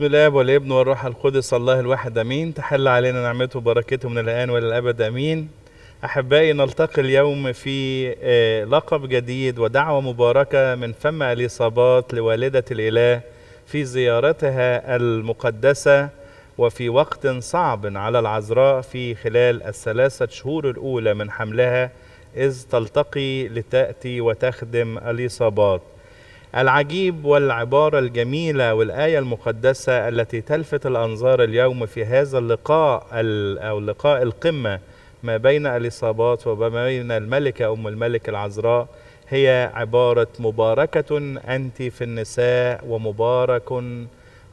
بسم الله والابن والروح القدس الله الواحد امين تحل علينا نعمته وبركته من الان والى الابد امين احبائي نلتقي اليوم في آه، لقب جديد ودعوه مباركه من فم اليصابات لوالده الاله في زيارتها المقدسه وفي وقت صعب على العذراء في خلال الثلاثه شهور الاولى من حملها اذ تلتقي لتاتي وتخدم اليصابات العجيب والعبارة الجميلة والآية المقدسة التي تلفت الأنظار اليوم في هذا اللقاء أو لقاء القمة ما بين اليصابات وما بين الملكة أم الملك العذراء هي عبارة مباركة أنت في النساء ومبارك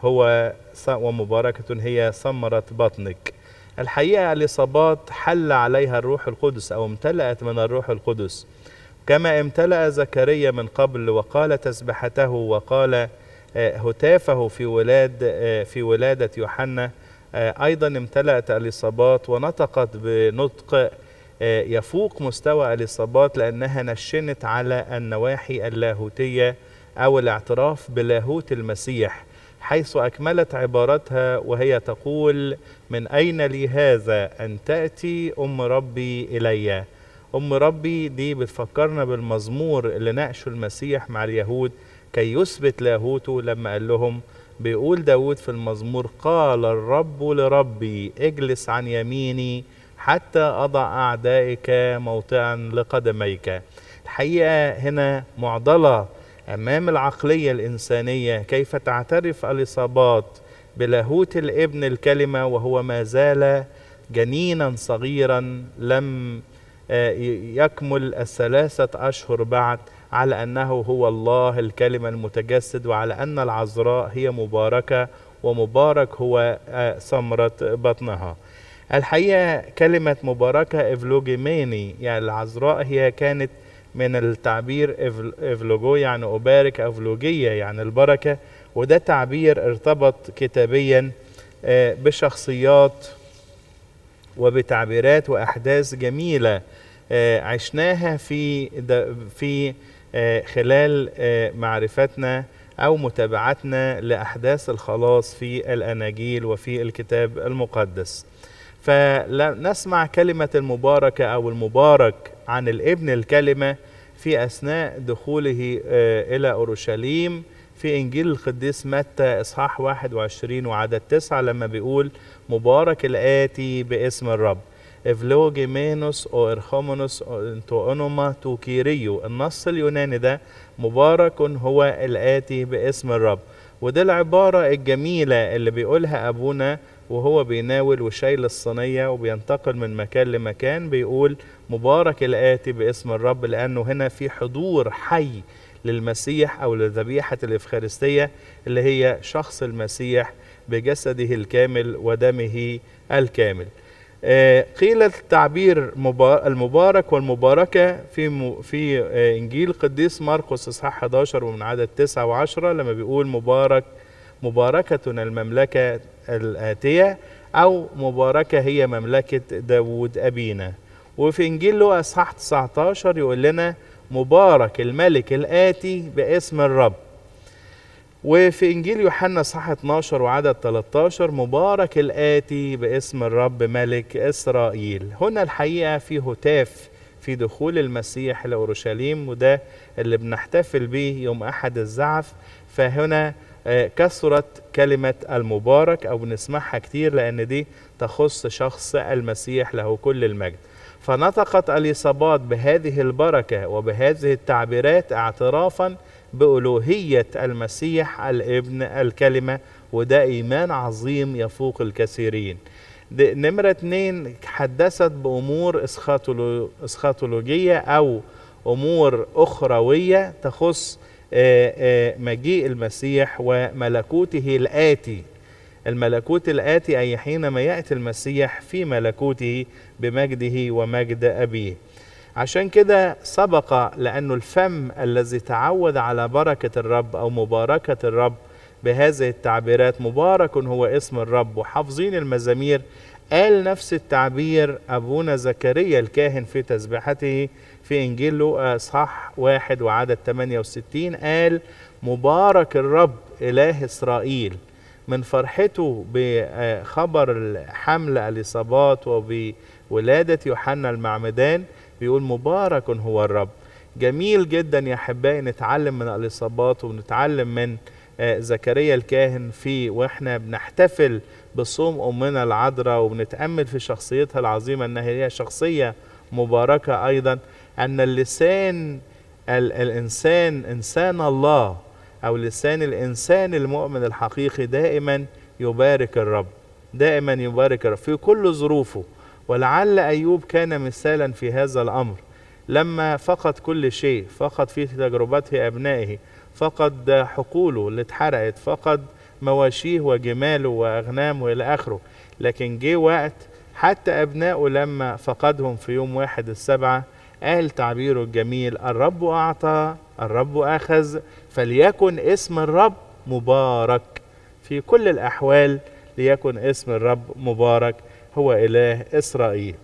هو ومباركة هي ثمرة بطنك الحقيقة الإصابات حل عليها الروح القدس أو امتلأت من الروح القدس كما امتلأ زكريا من قبل وقال تسبحته وقال آه، هتافه في ولاد آه، في ولادة يوحنا آه، أيضا امتلأت اليصابات ونطقت بنطق يفوق مستوى اليصابات لأنها نشنت على النواحي اللاهوتية أو الاعتراف بلاهوت المسيح حيث أكملت عبارتها وهي تقول من أين لي هذا أن تأتي أم ربي إليّ أم ربي دي بتفكرنا بالمزمور اللي ناقشه المسيح مع اليهود كي يثبت لاهوته لما قال لهم بيقول داود في المزمور قال الرب لربي اجلس عن يميني حتى أضع أعدائك موطئا لقدميك الحقيقة هنا معضلة أمام العقلية الإنسانية كيف تعترف الإصابات بلاهوت الابن الكلمة وهو ما زال جنينا صغيرا لم يكمل الثلاثة أشهر بعد على أنه هو الله الكلمة المتجسد وعلى أن العذراء هي مباركة ومبارك هو آه، ثمرة بطنها الحقيقة كلمة مباركة إفلوجيميني يعني العذراء هي كانت من التعبير إفلوجو يعني أبارك أفلوجية يعني البركة وده تعبير ارتبط كتابيا آه، بشخصيات وبتعبيرات واحداث جميله آه، عشناها في في آه، خلال آه، معرفتنا او متابعتنا لاحداث الخلاص في الاناجيل وفي الكتاب المقدس فنسمع كلمه المباركه او المبارك عن الابن الكلمه في اثناء دخوله الى اورشليم في إنجيل القديس متى إصحاح 21 وعدد 9 لما بيقول مبارك الآتي باسم الرب إفلوجيمينوس أو إرخومونوس أنتو أنوما توكيريو النص اليوناني ده مبارك هو الآتي باسم الرب وده العبارة الجميلة اللي بيقولها أبونا وهو بيناول وشايل الصينية وبينتقل من مكان لمكان بيقول مبارك الآتي باسم الرب لأنه هنا في حضور حي للمسيح أو لذبيحة الإفخارستية اللي هي شخص المسيح بجسده الكامل ودمه الكامل آه، قيل التعبير المبارك والمباركة في في آه، إنجيل قديس مرقس إصحاح 11 ومن عدد 9 و10 لما بيقول مبارك مباركة المملكة الآتية أو مباركة هي مملكة داوود أبينا وفي إنجيل لوقا إصحاح 19 يقول لنا مبارك الملك الآتي باسم الرب وفي إنجيل يوحنا صح 12 وعدد 13 مبارك الآتي باسم الرب ملك إسرائيل هنا الحقيقة في هتاف في دخول المسيح لأورشليم وده اللي بنحتفل به يوم أحد الزعف فهنا آه، كثرت كلمة المبارك أو بنسمعها كتير لأن دي تخص شخص المسيح له كل المجد فنطقت اليصابات بهذه البركة وبهذه التعبيرات اعترافا بألوهية المسيح الابن الكلمة وده إيمان عظيم يفوق الكثيرين نمرة اثنين حدثت بأمور اسخاتولوجية أو أمور أخروية تخص آه، آه، مجيء المسيح وملكوته الآتي الملكوت الآتي أي حينما يأتي المسيح في ملكوته بمجده ومجد أبيه عشان كده سبق لأنه الفم الذي تعود على بركة الرب أو مباركة الرب بهذه التعبيرات مبارك هو اسم الرب وحافظين المزامير قال نفس التعبير أبونا زكريا الكاهن في تسبيحته في إنجيل لوقا صح واحد وعدد 68 قال مبارك الرب إله إسرائيل من فرحته بخبر حمل اليصابات وبولادة يوحنا المعمدان بيقول مبارك هو الرب جميل جدا يا احبائي نتعلم من الاصابات ونتعلم من آه، زكريا الكاهن في واحنا بنحتفل بصوم امنا العذراء وبنتامل في شخصيتها العظيمه انها هي شخصيه مباركه ايضا ان اللسان الانسان انسان الله أو لسان الإنسان المؤمن الحقيقي دائما يبارك الرب دائما يبارك الرب في كل ظروفه ولعل أيوب كان مثالا في هذا الأمر لما فقد كل شيء فقد في تجربته أبنائه فقد حقوله اللي اتحرقت فقد مواشيه وجماله وأغنامه إلى آخره لكن جه وقت حتى أبنائه لما فقدهم في يوم واحد السبعة قال تعبيره الجميل الرب أعطى الرب أخذ فليكن اسم الرب مبارك في كل الأحوال ليكن اسم الرب مبارك هو إله إسرائيل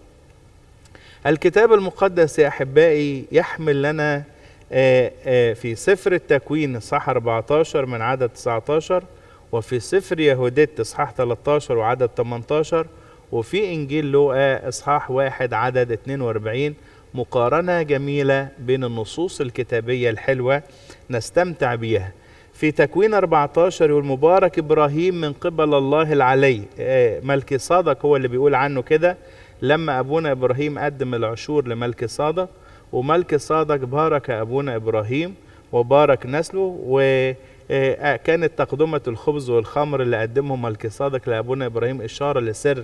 الكتاب المقدس يا أحبائي يحمل لنا آه، آه، في سفر التكوين صح 14 من عدد 19 وفي سفر يهوديت إصحاح 13 وعدد 18 وفي إنجيل لوقا إصحاح واحد عدد 42 مقارنة جميلة بين النصوص الكتابية الحلوة نستمتع بيها في تكوين 14 والمبارك إبراهيم من قبل الله العلي آه، ملك صادق هو اللي بيقول عنه كده لما أبونا إبراهيم قدم العشور لملك صادق وملك صادق بارك أبونا إبراهيم وبارك نسله وكانت آه، آه، تقدمة الخبز والخمر اللي قدمهم ملك صادق لأبونا إبراهيم إشارة لسر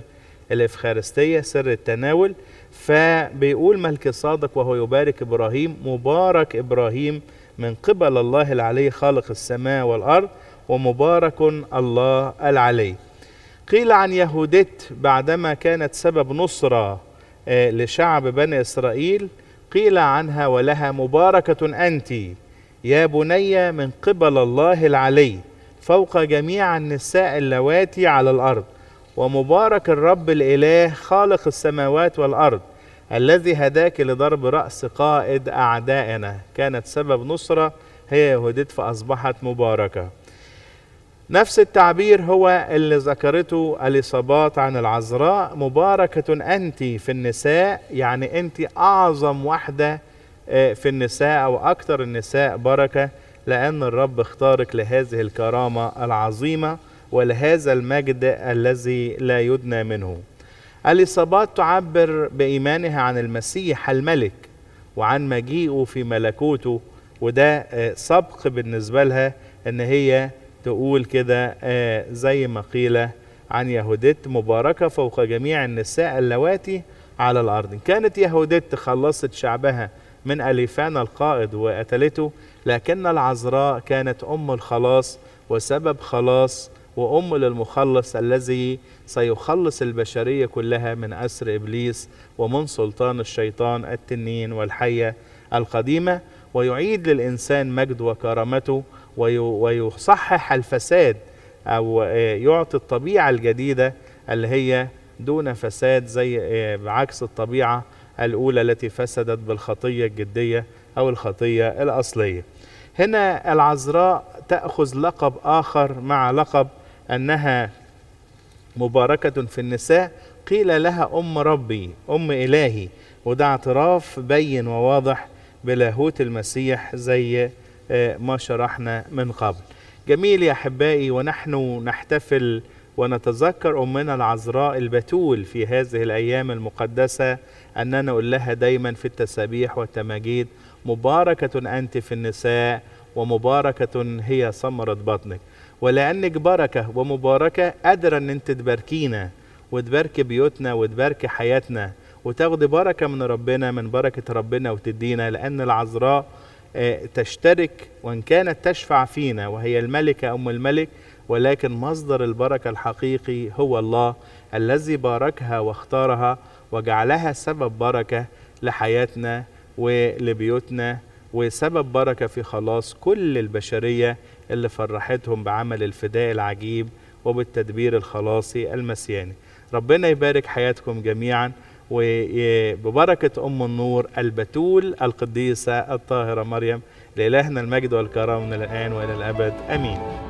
الإفخارستية سر التناول فبيقول ملك الصادق وهو يبارك إبراهيم مبارك إبراهيم من قبل الله العلي خالق السماء والأرض ومبارك الله العلي قيل عن يهوديت بعدما كانت سبب نصرة آه، لشعب بني إسرائيل قيل عنها ولها مباركة أنت يا بني من قبل الله العلي فوق جميع النساء اللواتي على الأرض ومبارك الرب الإله خالق السماوات والأرض الذي هداك لضرب رأس قائد أعدائنا كانت سبب نصرة هي يهودت فأصبحت مباركة نفس التعبير هو اللي ذكرته اليصابات عن العذراء مباركة أنت في النساء يعني أنت أعظم واحدة آه، في النساء أو أكثر النساء بركة لأن الرب اختارك لهذه الكرامة العظيمة ولهذا المجد الذي لا يدنى منه الإصابات تعبر بإيمانها عن المسيح الملك وعن مجيئه في ملكوته وده آه، سبق بالنسبة لها إن هي تقول كده آه، زي ما قيل عن يهودت مباركة فوق جميع النساء اللواتي على الأرض كانت يهودت خلصت شعبها من أليفان القائد وقتلته لكن العذراء كانت أم الخلاص وسبب خلاص وأم للمخلص الذي سيخلص البشرية كلها من أسر إبليس ومن سلطان الشيطان التنين والحية القديمة ويعيد للإنسان مجد وكرامته ويصحح الفساد أو آه، يعطي الطبيعة الجديدة اللي هي دون فساد زي بعكس آه، الطبيعة الأولى التي فسدت بالخطية الجدية أو الخطية الأصلية هنا العذراء تأخذ لقب آخر مع لقب أنها مباركة في النساء قيل لها أم ربي أم إلهي وده اعتراف بين وواضح بلاهوت المسيح زي آه، ما شرحنا من قبل جميل يا أحبائي ونحن نحتفل ونتذكر أمنا العذراء البتول في هذه الأيام المقدسة أننا نقول لها دايما في التسابيح والتماجيد مباركة أنت في النساء ومباركة هي ثمرة بطنك ولأنك بركة ومباركة قادرة أن أنت تباركينا وتبارك بيوتنا وتبارك حياتنا وتاخدي بركة من ربنا من بركة ربنا وتدينا لأن العذراء آه، تشترك وإن كانت تشفع فينا وهي الملكة أم الملك ولكن مصدر البركة الحقيقي هو الله الذي باركها واختارها وجعلها سبب بركة لحياتنا ولبيوتنا وسبب بركة في خلاص كل البشرية اللي فرحتهم بعمل الفداء العجيب وبالتدبير الخلاصي المسياني ربنا يبارك حياتكم جميعا وببركة أم النور البتول القديسة الطاهرة مريم لإلهنا المجد والكرم من الآن وإلى الأبد أمين